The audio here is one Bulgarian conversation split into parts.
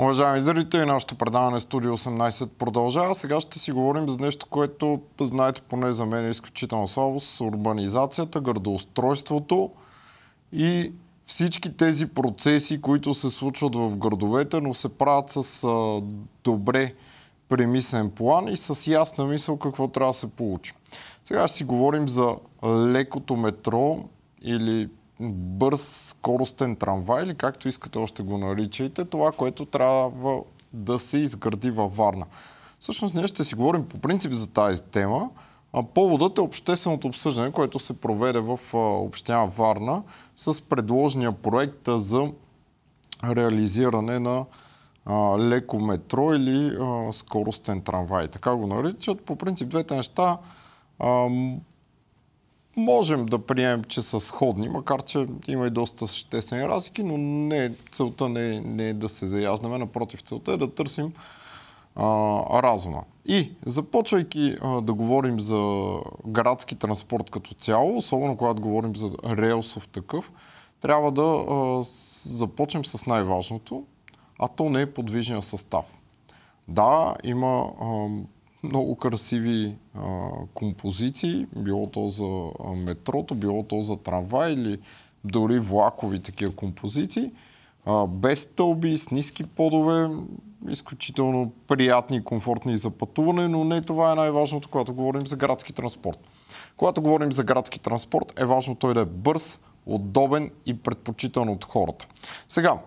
Уважаеми зрители, нашето предаване Студио 18 продължава. Сега ще си говорим за нещо, което знаете поне за мен е изключително слабост. Урбанизацията, градоустройството и всички тези процеси, които се случват в градовете, но се правят с а, добре премислен план и с ясна мисъл какво трябва да се получи. Сега ще си говорим за лекото метро или бърз скоростен трамвай или както искате още го наричайте, това, което трябва да се изгради във Варна. Всъщност ние ще си говорим по принцип за тази тема. А поводът е общественото обсъждане, което се проведе в община Варна с предложения проект за реализиране на леко метро или скоростен трамвай. Така го наричат. По принцип двете неща можем да приемем, че са сходни, макар че има и доста съществени разлики, но не, целта не, не е да се заяждаме, напротив, целта е да търсим а, разума. И започвайки а, да говорим за градски транспорт като цяло, особено когато говорим за релсов такъв, трябва да а, започнем с най-важното, а то не е подвижния състав. Да, има а, много красиви а, композиции, било то за метрото, било то за трамвай или дори влакови такива композиции, а, без стълби, с ниски подове, изключително приятни и комфортни за пътуване, но не това е най-важното, когато говорим за градски транспорт. Когато говорим за градски транспорт, е важно той да е бърз, удобен и предпочитан от хората. Сега,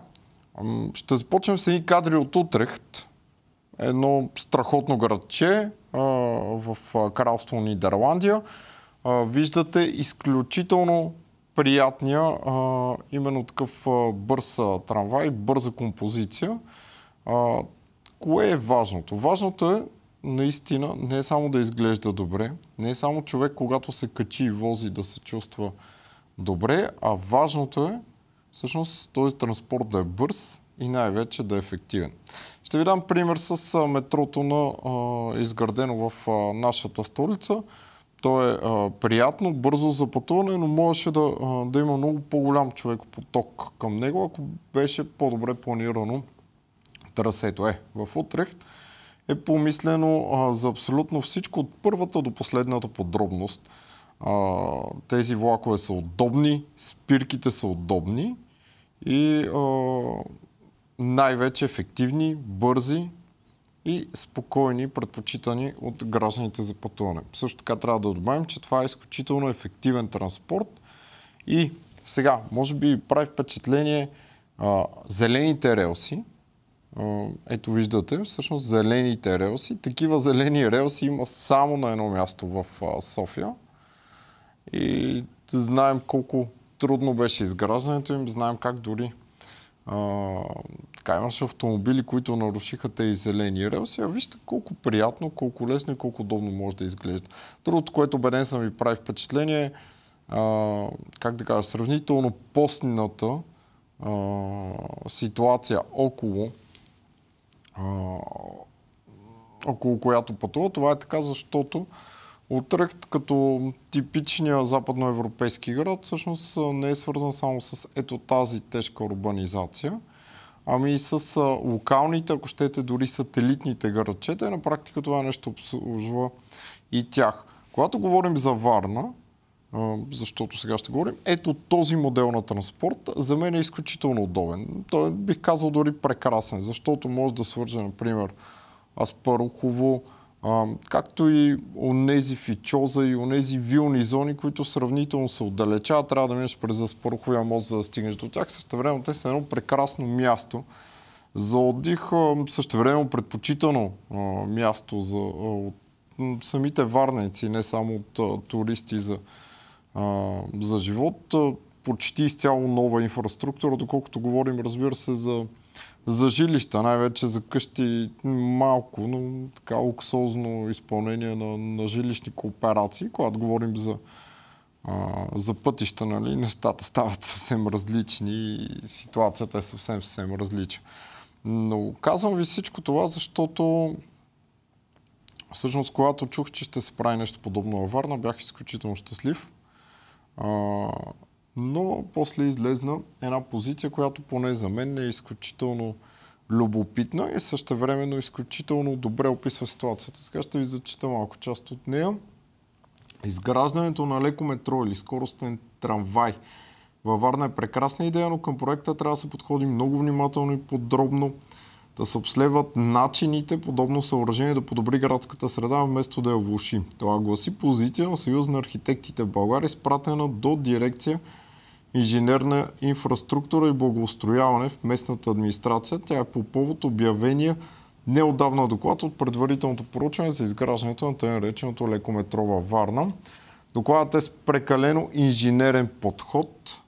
ще започнем с едни кадри от Утрехт, едно страхотно градче а, в кралство Нидерландия. А, виждате изключително приятния, а, именно такъв бърз трамвай, бърза композиция. Кое е важното? Важното е наистина не е само да изглежда добре, не е само човек, когато се качи и вози да се чувства добре, а важното е всъщност този транспорт да е бърз и най-вече да е ефективен. Ще ви дам пример с метрото на а, изградено в а, нашата столица. То е а, приятно, бързо за пътуване, но можеше да, да има много по-голям човек поток към него, ако беше по-добре планирано трасето. Е, в Утрехт е помислено за абсолютно всичко от първата до последната подробност. тези влакове са удобни, спирките са удобни и най-вече ефективни, бързи и спокойни, предпочитани от гражданите за пътуване. Също така трябва да добавим, че това е изключително ефективен транспорт и сега, може би прави впечатление а, зелените релси. А, ето виждате, всъщност зелените релси. Такива зелени релси има само на едно място в а, София. И знаем колко трудно беше изграждането им, знаем как дори а, така имаше автомобили, които нарушиха те и зелени релси. А вижте колко приятно, колко лесно и колко удобно може да изглежда. Другото, което убеден съм ви прави впечатление как да кажа, сравнително постнината а, ситуация около а, около която пътува. Това е така, защото Утрехт като типичния западноевропейски град всъщност не е свързан само с ето тази тежка урбанизация – ами с локалните, ако щете, дори сателитните градчета. И на практика това нещо обслужва и тях. Когато говорим за Варна, защото сега ще говорим, ето този модел на транспорт за мен е изключително удобен. Той бих казал дори прекрасен, защото може да свържа, например, аз Аспарухово, както и онези фичоза и онези вилни зони, които сравнително се отдалечават, трябва да минеш през Аспаруховия мост, за да стигнеш до тях. Също време те са едно прекрасно място за отдих, също време предпочитано място за, от самите варненци, не само от туристи за, за живот. Почти изцяло нова инфраструктура, доколкото говорим, разбира се, за за жилища, най-вече за къщи малко, но така луксозно изпълнение на, на жилищни кооперации, когато говорим за, а, за пътища, нали, нещата стават съвсем различни и ситуацията е съвсем, съвсем различна. Но казвам ви всичко това, защото всъщност когато чух, че ще се прави нещо подобно във Варна, бях изключително щастлив. А, но после излезна една позиция, която поне за мен е изключително любопитна и същевременно изключително добре описва ситуацията. Сега ще ви зачита малко част от нея. Изграждането на леко метро или скоростен трамвай във Варна е прекрасна идея, но към проекта трябва да се подходи много внимателно и подробно, да се обследват начините подобно съоръжение да подобри градската среда, вместо да я влуши. Това гласи позиция на Съюз на архитектите в България, изпратена до дирекция инженерна инфраструктура и благоустрояване в местната администрация. Тя е по повод обявения неодавна доклад от предварителното поручване за изграждането на тъй нареченото лекометрова Варна. Докладът е с прекалено инженерен подход.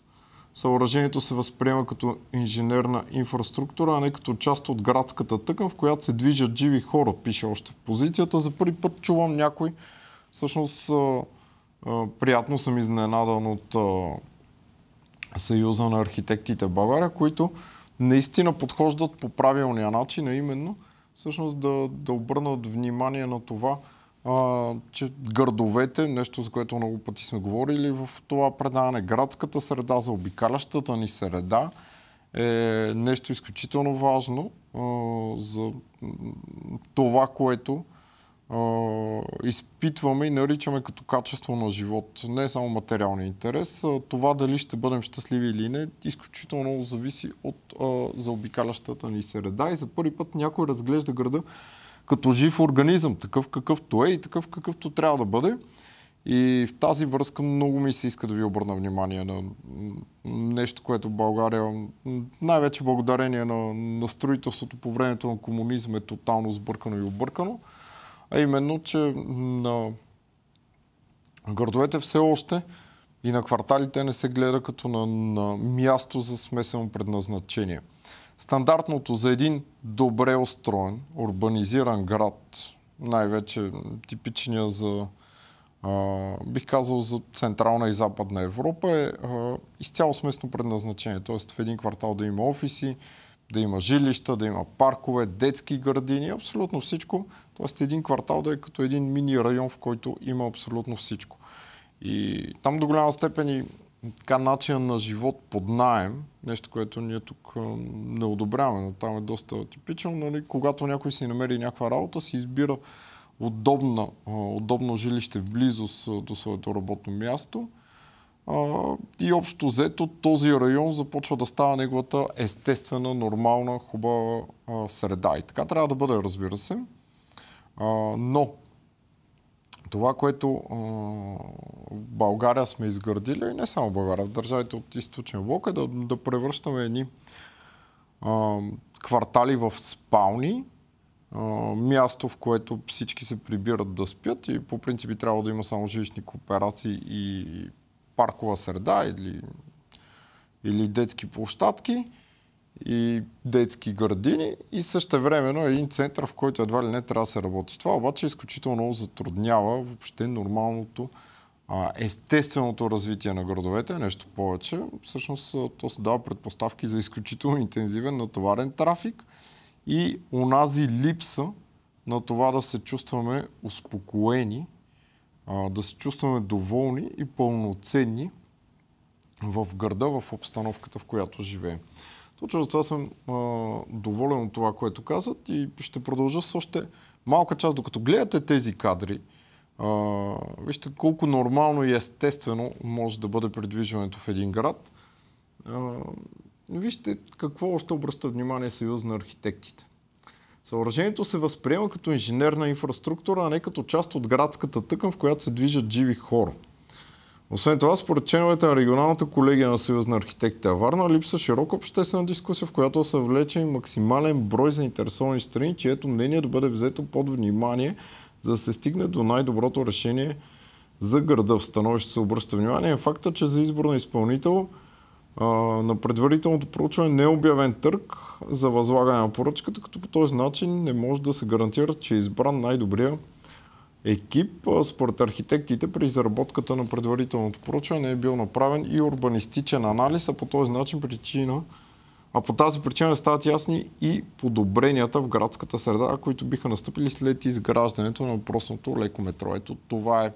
Съоръжението се възприема като инженерна инфраструктура, а не като част от градската тъкан, в която се движат живи хора, пише още в позицията. За първи път чувам някой. Всъщност, приятно съм изненадан от Съюза на архитектите България, които наистина подхождат по правилния начин, а именно всъщност да, да обърнат внимание на това, а, че градовете, нещо за което много пъти сме говорили в това предаване, градската среда, за обикалящата ни среда е нещо изключително важно а, за това, което изпитваме и наричаме като качество на живот. Не е само материалния интерес. Това дали ще бъдем щастливи или не, изключително много зависи от заобикалящата ни среда. И за първи път някой разглежда града като жив организъм, такъв какъвто е и такъв какъвто трябва да бъде. И в тази връзка много ми се иска да ви обърна внимание на нещо, което България, най-вече благодарение на, на строителството по времето на комунизма е тотално сбъркано и объркано а именно, че на градовете все още и на кварталите не се гледа като на, на място за смесено предназначение. Стандартното за един добре устроен, урбанизиран град, най-вече типичния за, а, бих казал, за Централна и Западна Европа, е а, изцяло сместно предназначение. Тоест в един квартал да има офиси, да има жилища, да има паркове, детски градини, абсолютно всичко. Тоест един квартал да е като един мини район, в който има абсолютно всичко. И там до голяма степен и така начин на живот под найем, нещо, което ние тук не одобряваме, но там е доста типично, нали? когато някой си намери някаква работа, си избира удобно жилище в близост до своето работно място – и общо взето този район започва да става неговата естествена, нормална, хубава среда. И така трябва да бъде, разбира се. но това, което в България сме изградили, и не само България, в държавите от източен блок, е да, да превръщаме едни квартали в спални, място, в което всички се прибират да спят и по принцип трябва да има само жилищни кооперации и паркова среда или, или детски площадки и детски градини и също времено е един център, в който едва ли не трябва да се работи. Това обаче изключително много затруднява въобще нормалното, а, естественото развитие на градовете, нещо повече. Всъщност то се дава предпоставки за изключително интензивен натоварен трафик и унази липса на това да се чувстваме успокоени а, да се чувстваме доволни и пълноценни в града, в обстановката, в която живеем. Точно за това съм а, доволен от това, което казват и ще продължа с още малка част. Докато гледате тези кадри, а, вижте колко нормално и естествено може да бъде придвижването в един град. А, вижте какво още обръща внимание Съюз на архитектите. Съоръжението се възприема като инженерна инфраструктура, а не като част от градската тъкан, в която се движат живи хора. Освен това, според членовете на регионалната колегия на Съюз на архитектите Аварна, липса широка обществена дискусия, в която са влечени максимален брой заинтересовани страни, чието мнение да бъде взето под внимание, за да се стигне до най-доброто решение за града. В становище се обръща внимание факта, че за избор на изпълнител – а, на предварителното проучване не е обявен търг за възлагане на поръчката, като по този начин не може да се гарантира, че е избран най-добрия екип. Според архитектите при изработката на предварителното проучване е бил направен и урбанистичен анализ, а по този начин причина а по тази причина стават ясни и подобренията в градската среда, които биха настъпили след изграждането на въпросното леко метро. Ето това е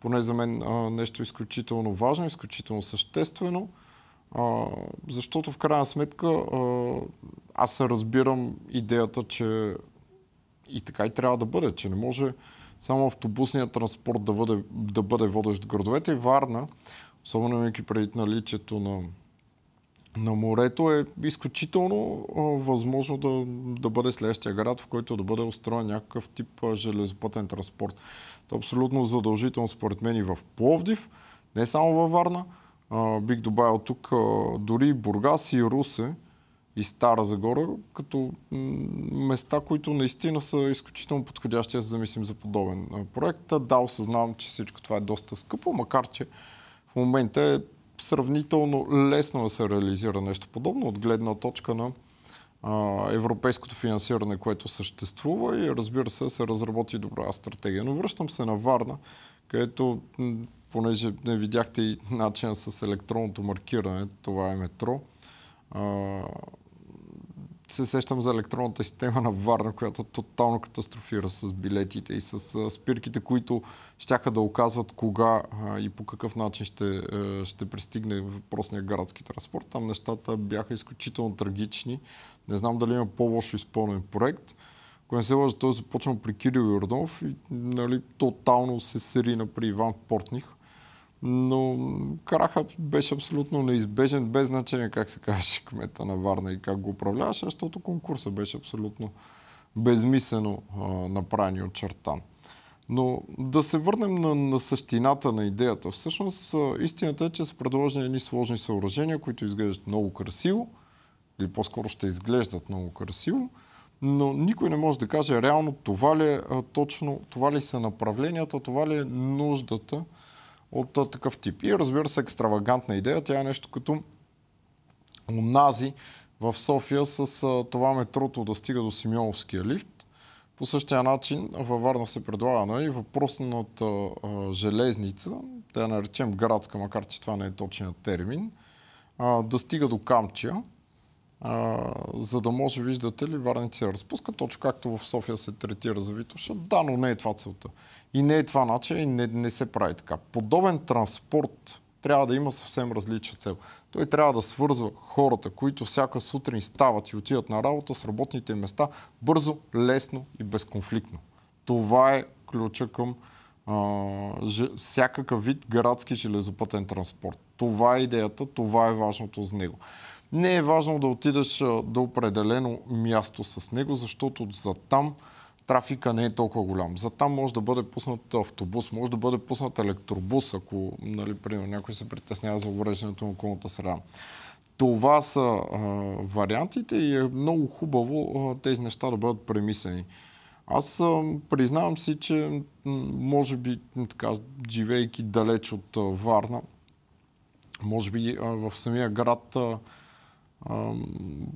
поне за мен нещо изключително важно, изключително съществено. А, защото в крайна сметка а, аз се разбирам идеята, че и така и трябва да бъде, че не може само автобусният транспорт да бъде, да бъде водещ градовете. Варна, особено имайки предвид наличието на, на морето, е изключително а, възможно да, да бъде следващия град, в който да бъде устроен някакъв тип а, железопътен транспорт. Това е абсолютно задължително според мен и в Пловдив, не само във Варна, бих добавил тук дори Бургас и Русе и Стара Загора, като места, които наистина са изключително подходящи аз се замислим за подобен проект. Да, осъзнавам, че всичко това е доста скъпо, макар че в момента е сравнително лесно да се реализира нещо подобно от гледна точка на европейското финансиране, което съществува и разбира се, се разработи добра стратегия. Но връщам се на Варна, където понеже не видяхте и начин с електронното маркиране, това е метро. А, се сещам за електронната система на Варна, която тотално катастрофира с билетите и с спирките, които щяха да оказват кога и по какъв начин ще, ще пристигне въпросния градски транспорт. Там нещата бяха изключително трагични. Не знам дали има по-лошо изпълнен проект. Ако не се лъжа, той е започна при Кирил Йорданов и нали, тотално се серина нали, при Иван Портних. Но крахът беше абсолютно неизбежен, без значение как се казваше кмета на Варна и как го управляваше, защото конкурса беше абсолютно безмислено направен и очертан. Но да се върнем на, на същината на идеята. Всъщност, истината е, че са предложени едни сложни съоръжения, които изглеждат много красиво, или по-скоро ще изглеждат много красиво, но никой не може да каже реално това ли е точно, това ли са направленията, това ли е нуждата от а, такъв тип. И разбира се, екстравагантна идея. Тя е нещо като унази в София с а, това метрото да стига до Симеоновския лифт. По същия начин във Варна се предлага и нали, въпросната а, железница, да я наречем градска, макар че това не е точният термин, а, да стига до Камчия а, за да може, виждате ли, варници да разпуска, точно както в София се третира за Витоша. Да, но не е това целта. И не е това начин и не, не се прави така. Подобен транспорт трябва да има съвсем различна цел. Той трябва да свързва хората, които всяка сутрин стават и отиват на работа с работните места бързо, лесно и безконфликтно. Това е ключа към ж, всякакъв вид градски железопътен транспорт. Това е идеята, това е важното за него. Не е важно да отидеш до определено място с него, защото за там трафика не е толкова голям. За там може да бъде пуснат автобус, може да бъде пуснат електробус, ако нали, примерно, някой се притеснява за увреждането на околната среда. Това са а, вариантите и е много хубаво а, тези неща да бъдат премислени. Аз а, признавам си, че може би, така, живейки далеч от а, Варна, може би а, в самия град а,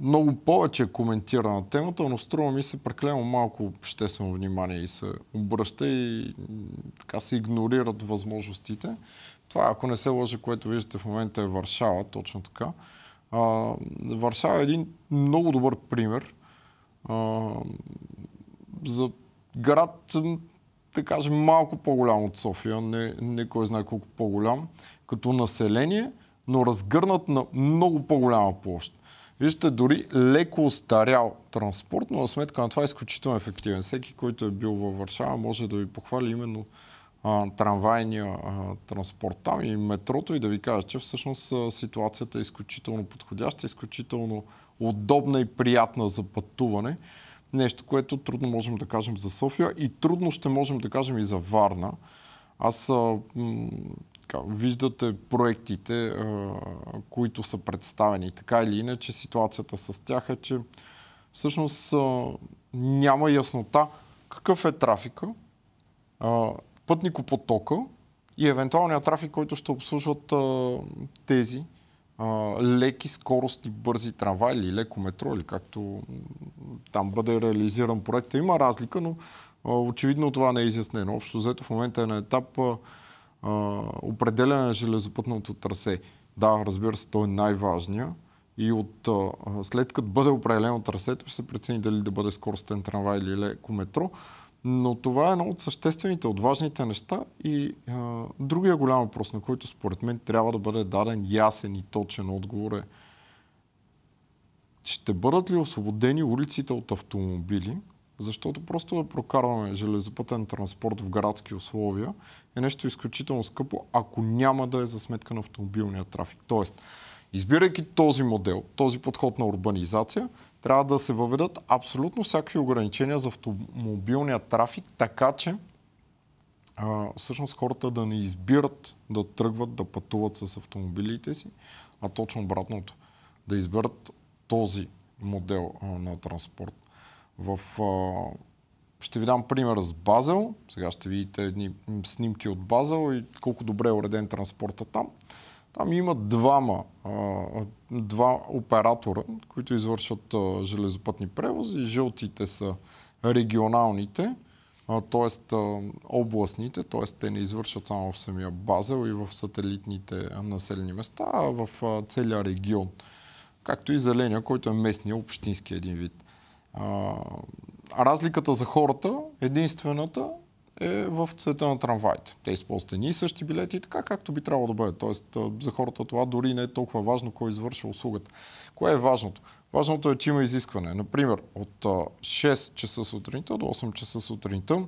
много повече е коментира на темата, но струва ми се преклено малко обществено внимание и се обръща и така се игнорират възможностите. Това, ако не се лъжа, което виждате в момента е Варшава, точно така. А, Варшава е един много добър пример а, за град, да кажем, малко по-голям от София, не, не кой знае колко по-голям, като население – но разгърнат на много по-голяма площ. Вижте, дори леко остарял транспорт, но на сметка на това е изключително ефективен. Всеки, който е бил във Варшава, може да ви похвали именно а, трамвайния а, транспорт там и метрото и да ви кажа, че всъщност а, ситуацията е изключително подходяща, изключително удобна и приятна за пътуване. Нещо, което трудно можем да кажем за София и трудно ще можем да кажем и за Варна. Аз а, м- така, виждате проектите, а, които са представени. Така или иначе, ситуацията с тях е, че всъщност а, няма яснота какъв е трафика, а, пътникопотока и евентуалния трафик, който ще обслужват а, тези а, леки скорости, бързи трамвай или леко метро, или както там бъде реализиран проекта. Има разлика, но а, очевидно това не е изяснено. Общо взето в момента е на етап а, определяне на железопътното трасе. Да, разбира се, той е най-важния. И от, след като бъде определено трасето, ще се прецени дали да бъде скоростен трамвай или леко метро. Но това е едно от съществените, от важните неща. И а, другия голям въпрос, на който според мен трябва да бъде даден ясен и точен отговор е ще бъдат ли освободени улиците от автомобили, защото просто да прокарваме железопътен транспорт в градски условия е нещо изключително скъпо, ако няма да е за сметка на автомобилния трафик. Тоест, избирайки този модел, този подход на урбанизация, трябва да се въведат абсолютно всякакви ограничения за автомобилния трафик, така че а, всъщност хората да не избират да тръгват да пътуват с автомобилите си, а точно обратното, да изберат този модел а, на транспорт в а, ще ви дам пример с Базел. Сега ще видите едни снимки от Базел и колко добре е уреден транспорта там. Там има двама, два оператора, които извършват железопътни превози. Жълтите са регионалните, т.е. областните, т.е. те не извършват само в самия Базел и в сателитните населени места, а в целия регион. Както и зеления, който е местния, общински един вид разликата за хората, единствената, е в цвета на трамваите. Те използват едни и същи билети, така както би трябвало да бъде. Тоест, за хората това дори не е толкова важно кой извършва услугата. Кое е важното? Важното е, че има изискване. Например, от 6 часа сутринта до 8 часа сутринта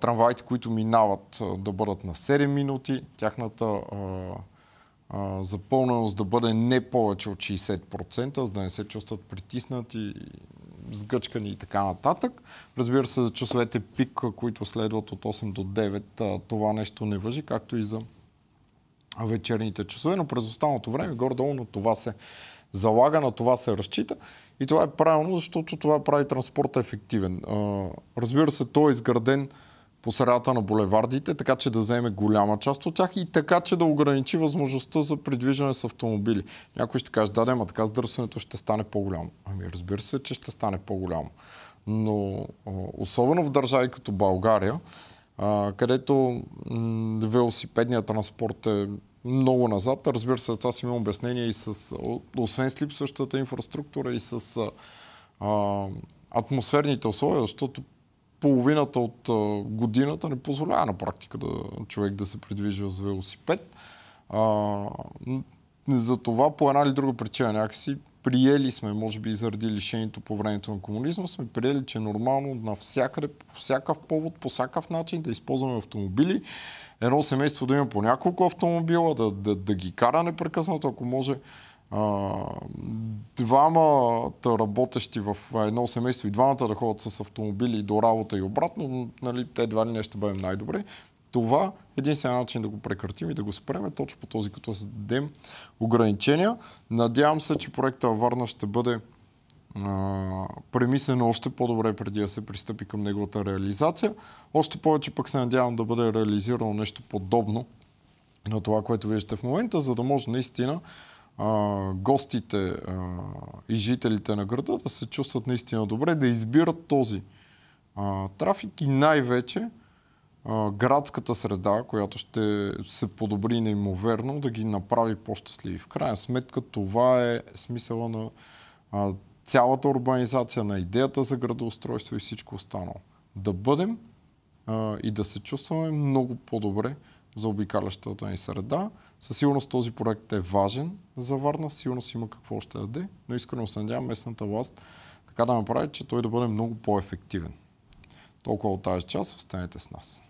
трамваите, които минават да бъдат на 7 минути, тяхната запълненост да бъде не повече от 60%, за да не се чувстват притиснати сгъчкани и така нататък. Разбира се, за часовете пик, които следват от 8 до 9, това нещо не въжи, както и за вечерните часове, но през останалото време горе-долу на това се залага, на това се разчита. И това е правилно, защото това прави транспорта ефективен. Разбира се, той е изграден по средата на булевардите, така че да вземе голяма част от тях и така, че да ограничи възможността за придвижване с автомобили. Някой ще каже, да, да, ама така сдърсването ще стане по-голямо. Ами разбира се, че ще стане по-голямо. Но особено в държави като България, където велосипедният транспорт е много назад. Разбира се, това си имам обяснение и с, освен с липсващата инфраструктура и с а, атмосферните условия, защото половината от годината не позволява на практика да, човек да се придвижва с велосипед. А, за това по една или друга причина някакси приели сме, може би и заради лишението по времето на комунизма, сме приели, че е нормално навсякъде, по всякакъв повод, по всякакъв начин да използваме автомобили. Едно семейство да има по няколко автомобила, да, да, да ги кара непрекъснато, ако може а, двамата работещи в едно семейство и двамата да ходят с автомобили до работа и обратно, нали, те едва ли не ще бъдем най-добре. Това е единствения начин да го прекратим и да го спреме, точно по този като създадем ограничения. Надявам се, че проекта Варна ще бъде Uh, премислено още по-добре преди да се пристъпи към неговата реализация. Още повече пък се надявам да бъде реализирано нещо подобно на това, което виждате в момента, за да може наистина а, гостите а, и жителите на града да се чувстват наистина добре, да избират този а, трафик и най-вече а, градската среда, която ще се подобри неимоверно, да ги направи по-щастливи. В крайна сметка това е смисъла на а, цялата урбанизация, на идеята за градоустройство и всичко останало. Да бъдем а, и да се чувстваме много по-добре за обикалящата ни среда. Със сигурност този проект е важен за Варна, със сигурност има какво ще даде, но искрено се надявам местната власт така да направи, че той да бъде много по-ефективен. Толкова от тази част, останете с нас.